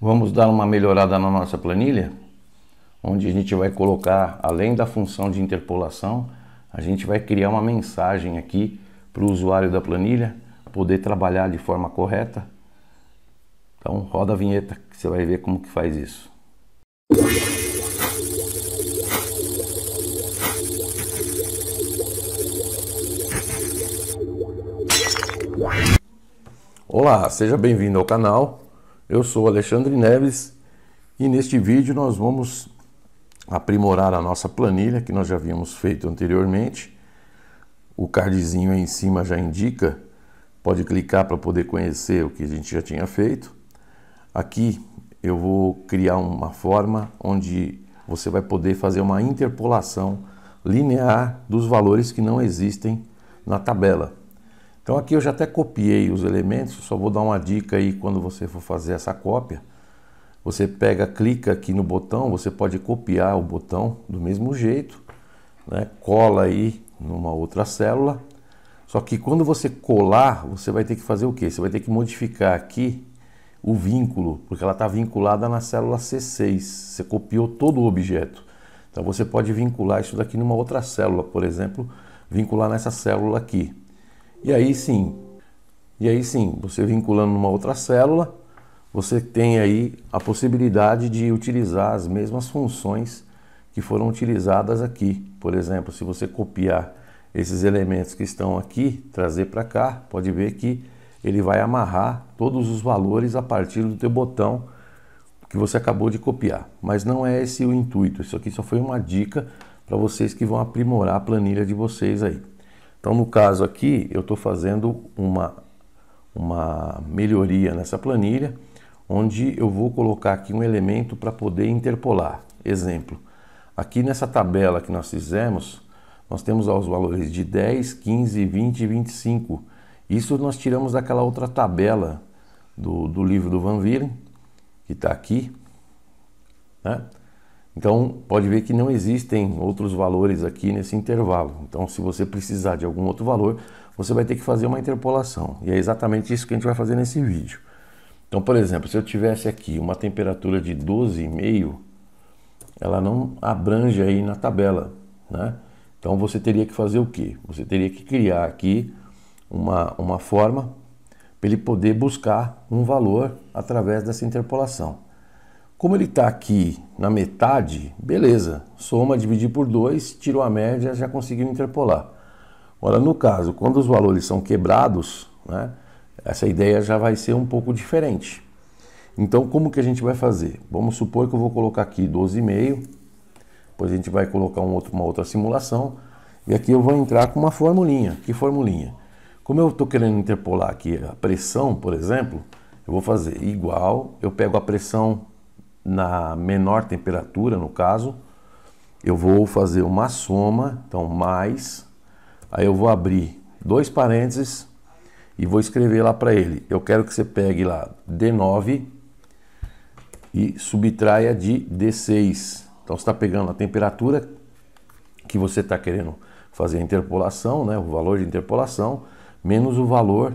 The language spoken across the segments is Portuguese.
Vamos dar uma melhorada na nossa planilha, onde a gente vai colocar, além da função de interpolação, a gente vai criar uma mensagem aqui para o usuário da planilha poder trabalhar de forma correta. Então roda a vinheta que você vai ver como que faz isso. Olá, seja bem-vindo ao canal. Eu sou Alexandre Neves e neste vídeo nós vamos aprimorar a nossa planilha que nós já havíamos feito anteriormente. O cardzinho aí em cima já indica, pode clicar para poder conhecer o que a gente já tinha feito. Aqui eu vou criar uma forma onde você vai poder fazer uma interpolação linear dos valores que não existem na tabela. Então aqui eu já até copiei os elementos, só vou dar uma dica aí quando você for fazer essa cópia. Você pega, clica aqui no botão, você pode copiar o botão do mesmo jeito, né? cola aí numa outra célula. Só que quando você colar, você vai ter que fazer o quê? Você vai ter que modificar aqui o vínculo, porque ela está vinculada na célula C6. Você copiou todo o objeto. Então você pode vincular isso daqui numa outra célula, por exemplo, vincular nessa célula aqui. E aí sim, e aí sim, você vinculando numa outra célula, você tem aí a possibilidade de utilizar as mesmas funções que foram utilizadas aqui. Por exemplo, se você copiar esses elementos que estão aqui, trazer para cá, pode ver que ele vai amarrar todos os valores a partir do teu botão que você acabou de copiar. Mas não é esse o intuito, isso aqui só foi uma dica para vocês que vão aprimorar a planilha de vocês aí. Então, no caso aqui, eu estou fazendo uma, uma melhoria nessa planilha, onde eu vou colocar aqui um elemento para poder interpolar. Exemplo, aqui nessa tabela que nós fizemos, nós temos os valores de 10, 15, 20 e 25. Isso nós tiramos daquela outra tabela do, do livro do Van Vieren, que está aqui. Né? Então, pode ver que não existem outros valores aqui nesse intervalo. Então, se você precisar de algum outro valor, você vai ter que fazer uma interpolação. E é exatamente isso que a gente vai fazer nesse vídeo. Então, por exemplo, se eu tivesse aqui uma temperatura de 12,5, ela não abrange aí na tabela, né? Então, você teria que fazer o quê? Você teria que criar aqui uma, uma forma para ele poder buscar um valor através dessa interpolação. Como ele está aqui na metade, beleza, soma, dividir por 2, tirou a média, já conseguiu interpolar. Ora, no caso, quando os valores são quebrados, né, essa ideia já vai ser um pouco diferente. Então, como que a gente vai fazer? Vamos supor que eu vou colocar aqui 12,5, depois a gente vai colocar um outro, uma outra simulação, e aqui eu vou entrar com uma formulinha. Que formulinha? Como eu estou querendo interpolar aqui a pressão, por exemplo, eu vou fazer igual, eu pego a pressão na menor temperatura, no caso, eu vou fazer uma soma, então mais, aí eu vou abrir dois parênteses e vou escrever lá para ele. Eu quero que você pegue lá D9 e subtraia de D6. Então você está pegando a temperatura que você está querendo fazer a interpolação, né, o valor de interpolação, menos o valor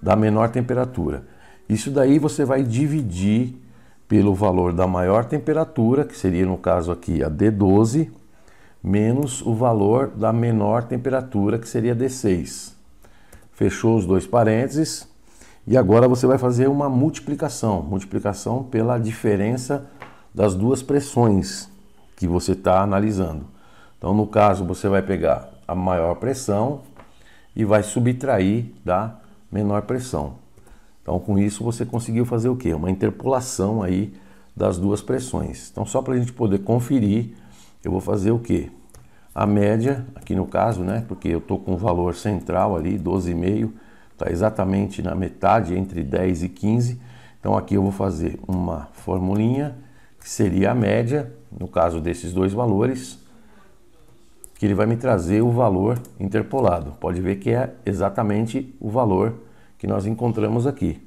da menor temperatura. Isso daí você vai dividir pelo valor da maior temperatura, que seria no caso aqui a D12, menos o valor da menor temperatura, que seria D6. Fechou os dois parênteses e agora você vai fazer uma multiplicação, multiplicação pela diferença das duas pressões que você está analisando. Então, no caso, você vai pegar a maior pressão e vai subtrair da menor pressão. Então, com isso, você conseguiu fazer o quê? Uma interpolação aí das duas pressões. Então, só para a gente poder conferir, eu vou fazer o quê? A média, aqui no caso, né? Porque eu estou com o valor central ali, 12,5, está exatamente na metade, entre 10 e 15. Então, aqui eu vou fazer uma formulinha, que seria a média, no caso desses dois valores, que ele vai me trazer o valor interpolado. Pode ver que é exatamente o valor interpolado que nós encontramos aqui.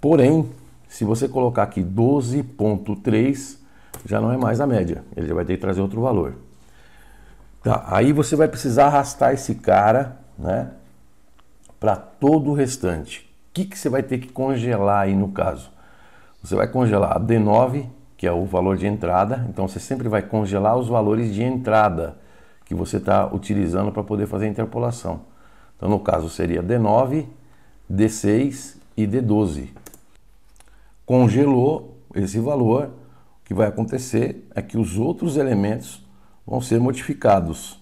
Porém, se você colocar aqui 12.3, já não é mais a média, ele já vai ter que trazer outro valor. Tá, aí você vai precisar arrastar esse cara, né, para todo o restante. O que, que você vai ter que congelar aí no caso? Você vai congelar a D9, que é o valor de entrada, então você sempre vai congelar os valores de entrada que você está utilizando para poder fazer a interpolação. Então, no caso, seria D9 D6 e D12. Congelou esse valor, o que vai acontecer é que os outros elementos vão ser modificados.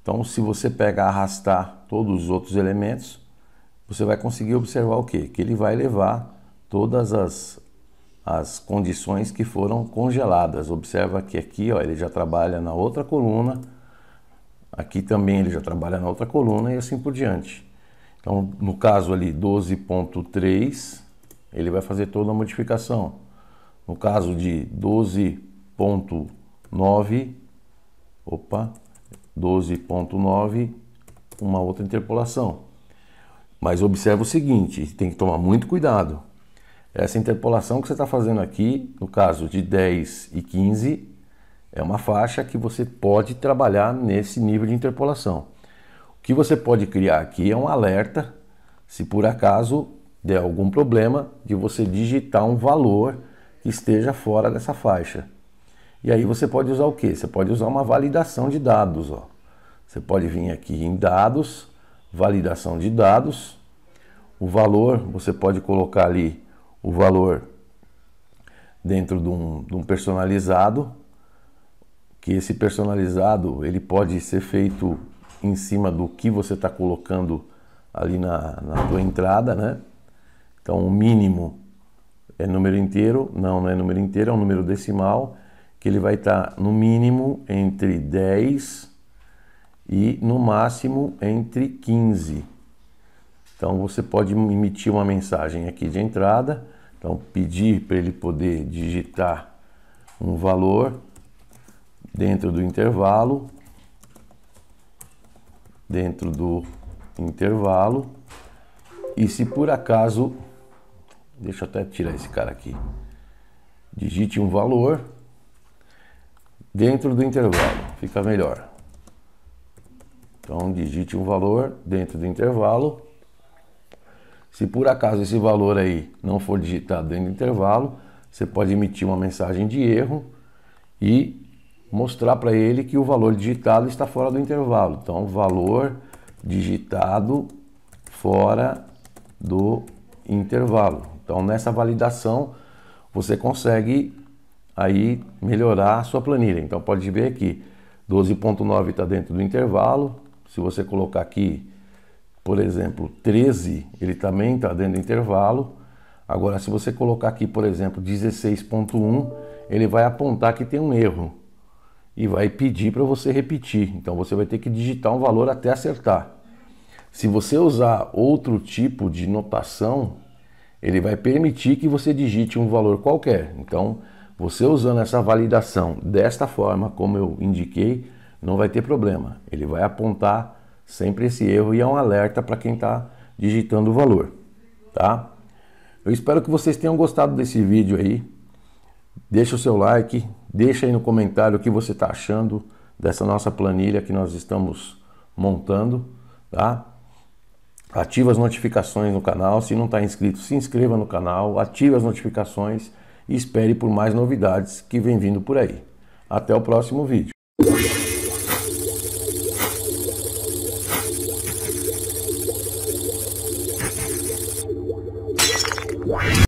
Então, se você pegar arrastar todos os outros elementos, você vai conseguir observar o que? Que ele vai levar todas as, as condições que foram congeladas. Observa que aqui ó, ele já trabalha na outra coluna, aqui também ele já trabalha na outra coluna e assim por diante. Então, no caso ali, 12.3, ele vai fazer toda a modificação. No caso de 12.9, opa, 12.9, uma outra interpolação. Mas observa o seguinte, tem que tomar muito cuidado. Essa interpolação que você está fazendo aqui, no caso de 10 e 15, é uma faixa que você pode trabalhar nesse nível de interpolação. O que você pode criar aqui é um alerta, se por acaso der algum problema, de você digitar um valor que esteja fora dessa faixa. E aí você pode usar o que? Você pode usar uma validação de dados. Ó. Você pode vir aqui em dados, validação de dados. O valor, você pode colocar ali o valor dentro de um, de um personalizado, que esse personalizado ele pode ser feito em cima do que você está colocando ali na, na tua entrada, né? Então, o mínimo é número inteiro, não, não é número inteiro, é um número decimal, que ele vai estar tá no mínimo entre 10 e no máximo entre 15. Então, você pode emitir uma mensagem aqui de entrada, então pedir para ele poder digitar um valor dentro do intervalo dentro do intervalo. E se por acaso, deixa eu até tirar esse cara aqui, digite um valor dentro do intervalo, fica melhor. Então digite um valor dentro do intervalo. Se por acaso esse valor aí não for digitado dentro do intervalo, você pode emitir uma mensagem de erro e mostrar para ele que o valor digitado está fora do intervalo. Então, valor digitado fora do intervalo. Então, nessa validação, você consegue aí melhorar a sua planilha. Então, pode ver aqui, 12.9 está dentro do intervalo. Se você colocar aqui, por exemplo, 13, ele também está dentro do intervalo. Agora, se você colocar aqui, por exemplo, 16.1, ele vai apontar que tem um erro e vai pedir para você repetir. Então você vai ter que digitar um valor até acertar. Se você usar outro tipo de notação, ele vai permitir que você digite um valor qualquer. Então, você usando essa validação desta forma, como eu indiquei, não vai ter problema. Ele vai apontar sempre esse erro e é um alerta para quem está digitando o valor, tá? Eu espero que vocês tenham gostado desse vídeo aí. Deixa o seu like, Deixa aí no comentário o que você está achando dessa nossa planilha que nós estamos montando, tá? Ativa as notificações no canal, se não está inscrito, se inscreva no canal, ative as notificações e espere por mais novidades que vem vindo por aí. Até o próximo vídeo.